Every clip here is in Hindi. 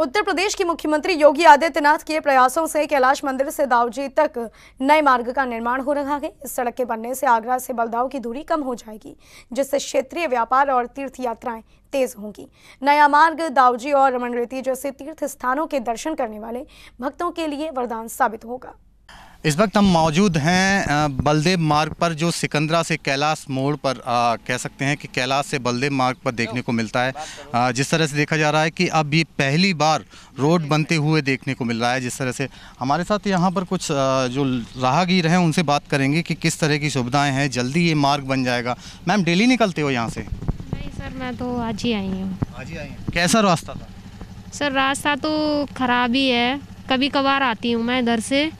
उत्तर प्रदेश की मुख्यमंत्री योगी आदित्यनाथ के प्रयासों से कैलाश मंदिर से दाऊजी तक नए मार्ग का निर्माण हो रहा है इस सड़क के बनने से आगरा से बलदाव की दूरी कम हो जाएगी जिससे क्षेत्रीय व्यापार और तीर्थ यात्राएं तेज होंगी नया मार्ग दाऊजी और रमन जैसे तीर्थ स्थानों के दर्शन करने वाले भक्तों के लिए वरदान साबित होगा इस वक्त हम मौजूद हैं बलदेव मार्ग पर जो सिकंदरा से कैलाश मोड़ पर आ, कह सकते हैं कि कैलाश से बलदेव मार्ग पर देखने को मिलता है आ, जिस तरह से देखा जा रहा है कि अब ये पहली बार रोड बनते हुए देखने को मिल रहा है जिस तरह से हमारे साथ यहाँ पर कुछ आ, जो राहगीर हैं उनसे बात करेंगे कि किस तरह की सुविधाएँ हैं जल्दी ये मार्ग बन जाएगा मैम डेली निकलते हो यहाँ से नहीं सर मैं तो आज ही आई हूँ आज ही आई हूँ कैसा रास्ता था सर रास्ता तो ख़राब ही है कभी कभार आती हूँ मैं इधर से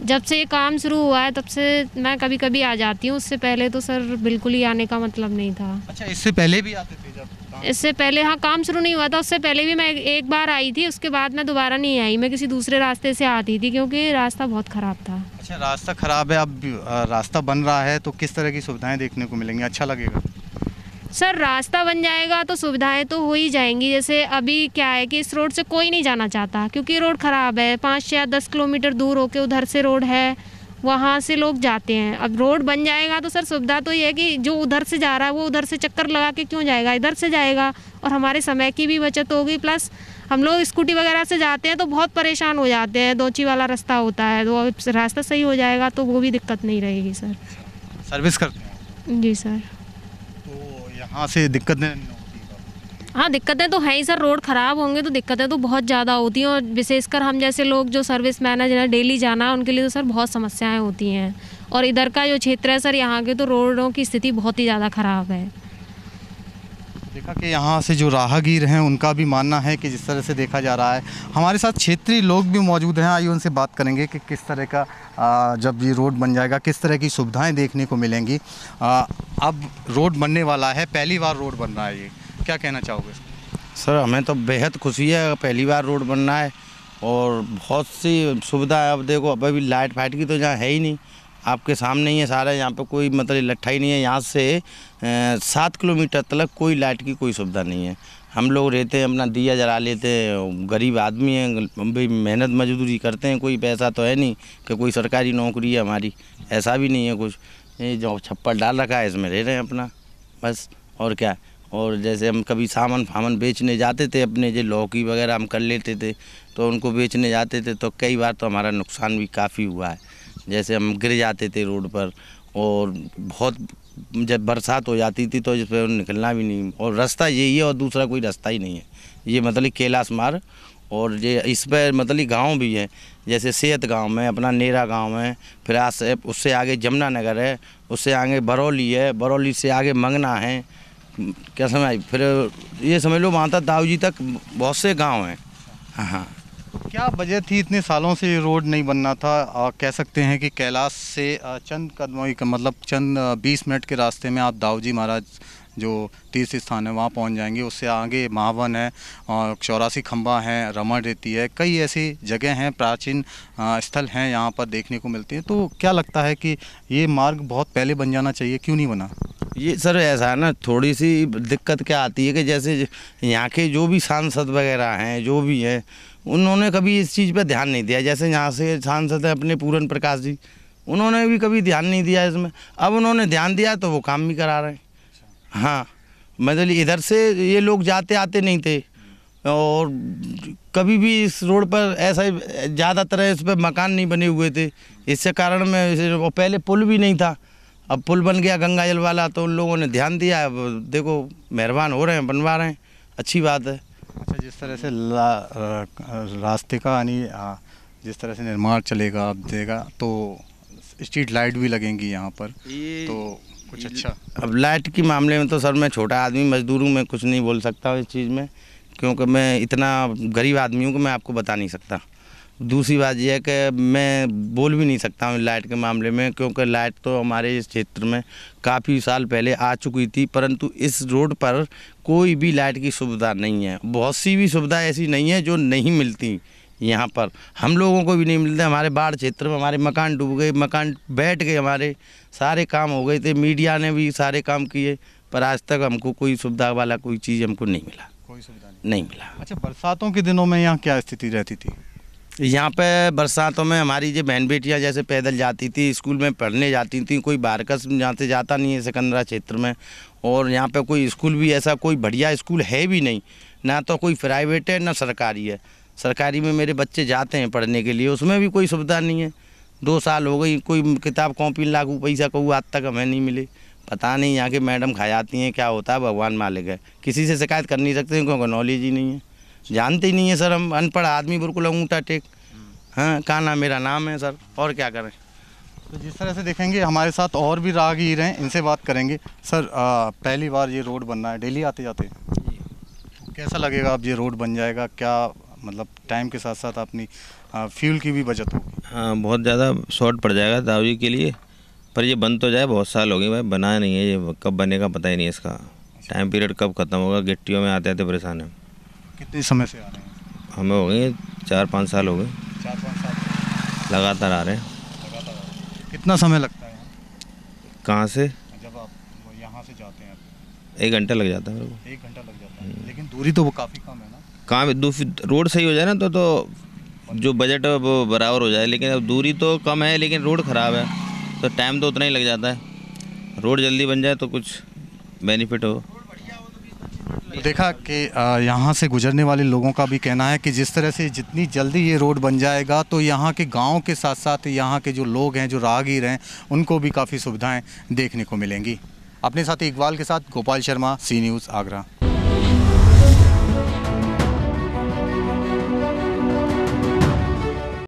जब से ये काम शुरू हुआ है तब से मैं कभी कभी आ जाती हूँ उससे पहले तो सर बिल्कुल ही आने का मतलब नहीं था अच्छा इससे पहले भी आते थे जब इससे पहले हाँ काम शुरू नहीं हुआ था उससे पहले भी मैं एक बार आई थी उसके बाद मैं दोबारा नहीं आई मैं किसी दूसरे रास्ते से आती थी क्योंकि रास्ता बहुत ख़राब था अच्छा रास्ता ख़राब है अब रास्ता बन रहा है तो किस तरह की सुविधाएँ देखने को मिलेंगी अच्छा लगेगा सर रास्ता बन जाएगा तो सुविधाएं तो हो ही जाएंगी जैसे अभी क्या है कि इस रोड से कोई नहीं जाना चाहता क्योंकि रोड ख़राब है पाँच या दस किलोमीटर दूर होके उधर से रोड है वहाँ से लोग जाते हैं अब रोड बन जाएगा तो सर सुविधा तो ये है कि जो उधर से जा रहा है वो उधर से चक्कर लगा के क्यों जाएगा इधर से जाएगा और हमारे समय की भी बचत होगी प्लस हम लोग स्कूटी वगैरह से जाते हैं तो बहुत परेशान हो जाते हैं दोची वाला रास्ता होता है तो रास्ता सही हो जाएगा तो वो भी दिक्कत नहीं रहेगी सर सर्विस करते हैं जी सर यहाँ से दिक्कतें हाँ दिक्कतें तो हैं ही सर रोड ख़राब होंगे तो दिक्कतें तो बहुत ज़्यादा होती हैं और विशेषकर हम जैसे लोग जो सर्विस मैनेजर हैं डेली जाना है उनके लिए तो सर बहुत समस्याएं होती हैं और इधर का जो क्षेत्र है सर यहाँ के तो रोडों की स्थिति बहुत ही ज़्यादा ख़राब है देखा कि यहाँ से जो राहगीर हैं उनका भी मानना है कि जिस तरह से देखा जा रहा है हमारे साथ क्षेत्रीय लोग भी मौजूद हैं आइए उनसे बात करेंगे कि किस तरह का आ, जब ये रोड बन जाएगा किस तरह की सुविधाएं देखने को मिलेंगी आ, अब रोड बनने वाला है पहली बार रोड बन रहा है ये क्या कहना चाहोगे सर हमें तो बेहद खुशी है पहली बार रोड बन रहा है और बहुत सी सुविधा है अब देखो अब अभी लाइट फाइट की तो जहाँ है ही नहीं आपके सामने ही है सारा यहाँ पे कोई मतलब लट्ठा ही नहीं है यहाँ से सात किलोमीटर तक कोई लाइट की कोई सुविधा नहीं है हम लोग रहते हैं अपना दिया जला लेते हैं गरीब आदमी हैं भाई मेहनत मजदूरी करते हैं कोई पैसा तो है नहीं कि कोई सरकारी नौकरी है हमारी ऐसा भी नहीं है कुछ ये जो छप्पर डाल रखा है इसमें रह रहे हैं अपना बस और क्या और जैसे हम कभी सामान फामन बेचने जाते थे अपने जो लौकी वगैरह हम कर लेते थे तो उनको बेचने जाते थे तो कई बार तो हमारा नुकसान भी काफ़ी हुआ है जैसे हम गिर जाते थे रोड पर और बहुत जब बरसात हो जाती थी तो इस पर निकलना भी नहीं और रास्ता यही है और दूसरा कोई रास्ता ही नहीं है ये मतलब कैलाश मार्ग और ये इस पर मतलब गांव भी है जैसे सेहत गांव में अपना नेरा गांव है फिर आस उससे आगे जमुना नगर है उससे आगे बरौली है बरौली से आगे मंगना है क्या समझ फिर ये समझ लो माता दाऊ जी तक बहुत से गाँव हैं हाँ, हाँ। क्या वजह थी इतने सालों से रोड नहीं बनना था आ, कह सकते हैं कि कैलाश से चंद कदमों का मतलब चंद बीस मिनट के रास्ते में आप दाऊजी महाराज जो तीर्थ स्थान है वहाँ पहुँच जाएंगे उससे आगे महावन है और चौरासी खम्बा है रमण रेती है कई ऐसी जगह हैं प्राचीन स्थल हैं यहाँ पर देखने को मिलते हैं तो क्या लगता है कि ये मार्ग बहुत पहले बन जाना चाहिए क्यों नहीं बना ये सर ऐसा है ना थोड़ी सी दिक्कत क्या आती है कि जैसे यहाँ के जो भी सांसद वगैरह हैं जो भी हैं उन्होंने कभी इस चीज़ पर ध्यान नहीं दिया जैसे यहाँ से सांसद हैं अपने पूरन प्रकाश जी उन्होंने भी कभी ध्यान नहीं दिया इसमें अब उन्होंने ध्यान दिया तो वो काम भी करा रहे हैं अच्छा। हाँ मतलब इधर से ये लोग जाते आते नहीं थे और कभी भी इस रोड पर ऐसा ज़्यादातर इस पर मकान नहीं बने हुए थे इससे कारण में पहले पुल भी नहीं था अब पुल बन गया गंगा जल वाला तो उन लोगों ने ध्यान दिया अब देखो मेहरबान हो रहे हैं बनवा रहे हैं अच्छी बात है अच्छा जिस तरह से रास्ते का यानी जिस तरह से निर्माण चलेगा आप देगा तो स्ट्रीट लाइट भी लगेंगी यहाँ पर तो कुछ अच्छा अब लाइट के मामले में तो सर मैं छोटा आदमी मजदूर हूँ मैं कुछ नहीं बोल सकता इस चीज़ में क्योंकि मैं इतना गरीब आदमी हूँ कि मैं आपको बता नहीं सकता दूसरी बात यह है कि मैं बोल भी नहीं सकता हूँ लाइट के मामले में क्योंकि लाइट तो हमारे इस क्षेत्र में काफ़ी साल पहले आ चुकी थी परंतु इस रोड पर कोई भी लाइट की सुविधा नहीं है बहुत सी भी सुविधा ऐसी नहीं है जो नहीं मिलती यहाँ पर हम लोगों को भी नहीं मिलते हमारे बाढ़ क्षेत्र में हमारे मकान डूब गए मकान बैठ गए हमारे सारे काम हो गए थे मीडिया ने भी सारे काम किए पर आज तक हमको कोई सुविधा वाला कोई चीज़ हमको नहीं मिला कोई सुविधा नहीं, नहीं मिला अच्छा बरसातों के दिनों में यहाँ क्या स्थिति रहती थी यहाँ पे बरसातों में हमारी जो बहन बेटियाँ जैसे पैदल जाती थी स्कूल में पढ़ने जाती थी कोई बारकस यहाँ से जाता नहीं है सिकंदरा क्षेत्र में और यहाँ पे कोई स्कूल भी ऐसा कोई बढ़िया स्कूल है भी नहीं ना तो कोई प्राइवेट है ना सरकारी है सरकारी में मेरे बच्चे जाते हैं पढ़ने के लिए उसमें भी कोई सुविधा नहीं है दो साल हो गई कोई किताब कॉपी लागू पैसा कहूँ आज तक हमें नहीं मिले पता नहीं यहाँ के मैडम खा जाती हैं क्या होता है भगवान मालिक है किसी से शिकायत कर नहीं सकते क्योंकि नॉलेज ही नहीं है जानते ही नहीं है सर हम अनपढ़ आदमी बिल्कुल अंगूठा टेक हाँ काना मेरा नाम है सर और क्या करें तो जिस तरह से देखेंगे हमारे साथ और भी राहगीर हैं इनसे बात करेंगे सर आ, पहली बार ये रोड बनना है डेली आते जाते हैं कैसा लगेगा अब ये रोड बन जाएगा क्या मतलब टाइम के साथ साथ अपनी फ्यूल की भी बचत होगी हाँ बहुत ज़्यादा शॉर्ट पड़ जाएगा दावी के लिए पर ये बन तो जाए बहुत साल हो गए भाई बना नहीं है ये कब बनेगा पता ही नहीं इसका अच्छा। टाइम पीरियड कब ख़त्म होगा गिट्टियों में आते आते परेशान है कितने समय से आ रहे हैं हमें हो गए चार पाँच साल हो गए चार पाँच साल लगातार आ रहे हैं लगातार आ रहे हैं कितना समय लगता है कहाँ से जब आप यहाँ से जाते हैं एक घंटा लग जाता है मेरे को एक घंटा लग जाता है हम्म। लेकिन दूरी तो वो काफ़ी कम है ना काम रोड सही हो जाए ना तो तो जो बजट है वो बराबर हो जाए लेकिन अब दूरी तो कम है लेकिन रोड ख़राब है तो टाइम तो उतना ही लग जाता है रोड जल्दी बन जाए तो कुछ बेनिफिट हो तो देखा कि यहाँ से गुजरने वाले लोगों का भी कहना है कि जिस तरह से जितनी जल्दी ये रोड बन जाएगा तो यहाँ के गाँव के साथ साथ यहाँ के जो लोग हैं जो राहगीर हैं उनको भी काफ़ी सुविधाएँ देखने को मिलेंगी अपने साथी इकबाल के साथ गोपाल शर्मा सी न्यूज़ आगरा